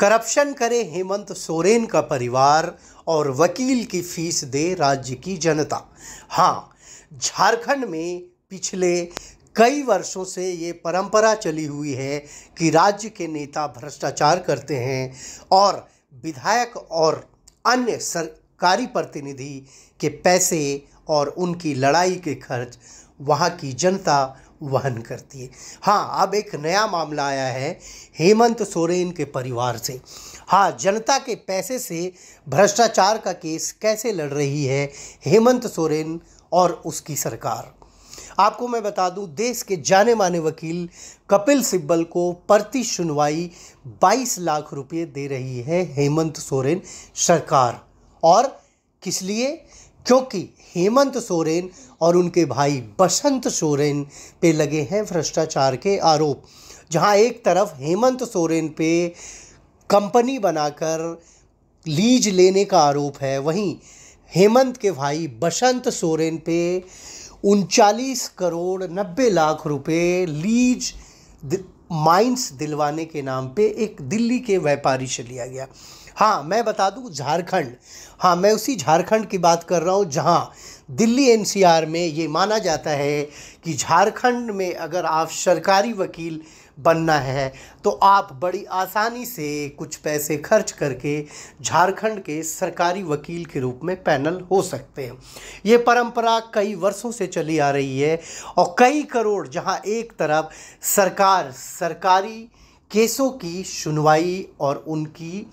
corruption करे हेमंत सोरेन का परिवार और वकील की फीस दे राज्य की जनता हाँ झारखंड में पिछले कई वर्षों से ये परंपरा चली हुई है कि राज्य के नेता भ्रष्टाचार करते हैं और विधायक और अन्य सरकारी प्रतिनिधि के पैसे और उनकी लड़ाई के खर्च वहाँ की जनता वहन करती है हाँ अब एक नया मामला आया है हेमंत सोरेन के परिवार से हाँ जनता के पैसे से भ्रष्टाचार का केस कैसे लड़ रही है हेमंत सोरेन और उसकी सरकार आपको मैं बता दूं देश के जाने माने वकील कपिल सिब्बल को प्रति सुनवाई 22 लाख रुपए दे रही है हेमंत सोरेन सरकार और किस लिए क्योंकि हेमंत सोरेन और उनके भाई बसंत सोरेन पे लगे हैं भ्रष्टाचार के आरोप जहां एक तरफ हेमंत सोरेन पे कंपनी बनाकर लीज लेने का आरोप है वहीं हेमंत के भाई बसंत सोरेन पे उनचालीस करोड़ नब्बे लाख रुपए लीज माइंस दिलवाने के नाम पे एक दिल्ली के व्यापारी से लिया गया हाँ मैं बता दूँ झारखंड हाँ मैं उसी झारखंड की बात कर रहा हूँ जहाँ दिल्ली एनसीआर में ये माना जाता है कि झारखंड में अगर आप सरकारी वकील बनना है तो आप बड़ी आसानी से कुछ पैसे खर्च करके झारखंड के सरकारी वकील के रूप में पैनल हो सकते हैं ये परंपरा कई वर्षों से चली आ रही है और कई करोड़ जहां एक तरफ सरकार सरकारी केसों की सुनवाई और उनकी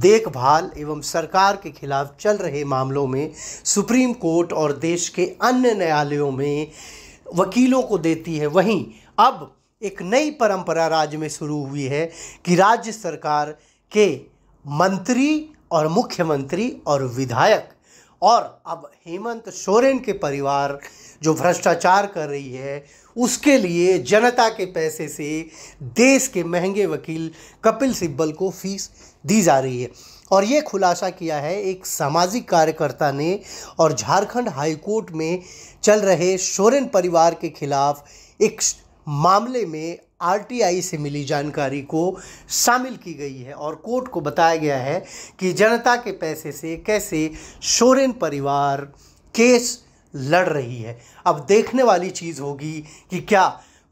देखभाल एवं सरकार के खिलाफ चल रहे मामलों में सुप्रीम कोर्ट और देश के अन्य न्यायालयों में वकीलों को देती है वहीं अब एक नई परंपरा राज्य में शुरू हुई है कि राज्य सरकार के मंत्री और मुख्यमंत्री और विधायक और अब हेमंत सोरेन के परिवार जो भ्रष्टाचार कर रही है उसके लिए जनता के पैसे से देश के महंगे वकील कपिल सिब्बल को फीस दी जा रही है और ये खुलासा किया है एक सामाजिक कार्यकर्ता ने और झारखंड हाईकोर्ट में चल रहे सोरेन परिवार के खिलाफ एक मामले में आरटीआई से मिली जानकारी को शामिल की गई है और कोर्ट को बताया गया है कि जनता के पैसे से कैसे शोरेन परिवार केस लड़ रही है अब देखने वाली चीज़ होगी कि क्या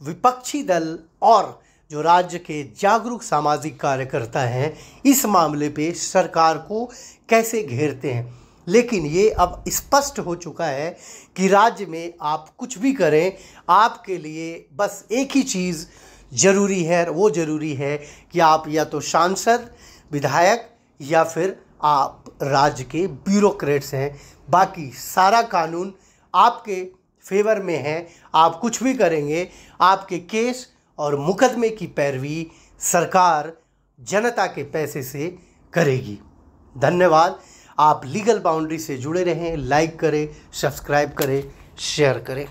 विपक्षी दल और जो राज्य के जागरूक सामाजिक कार्यकर्ता हैं इस मामले पे सरकार को कैसे घेरते हैं लेकिन ये अब स्पष्ट हो चुका है कि राज्य में आप कुछ भी करें आपके लिए बस एक ही चीज़ ज़रूरी है वो ज़रूरी है कि आप या तो सांसद विधायक या फिर आप राज्य के ब्यूरोक्रेट्स हैं बाकी सारा कानून आपके फेवर में है आप कुछ भी करेंगे आपके केस और मुकदमे की पैरवी सरकार जनता के पैसे से करेगी धन्यवाद आप लीगल बाउंड्री से जुड़े रहें लाइक करें सब्सक्राइब करें शेयर करें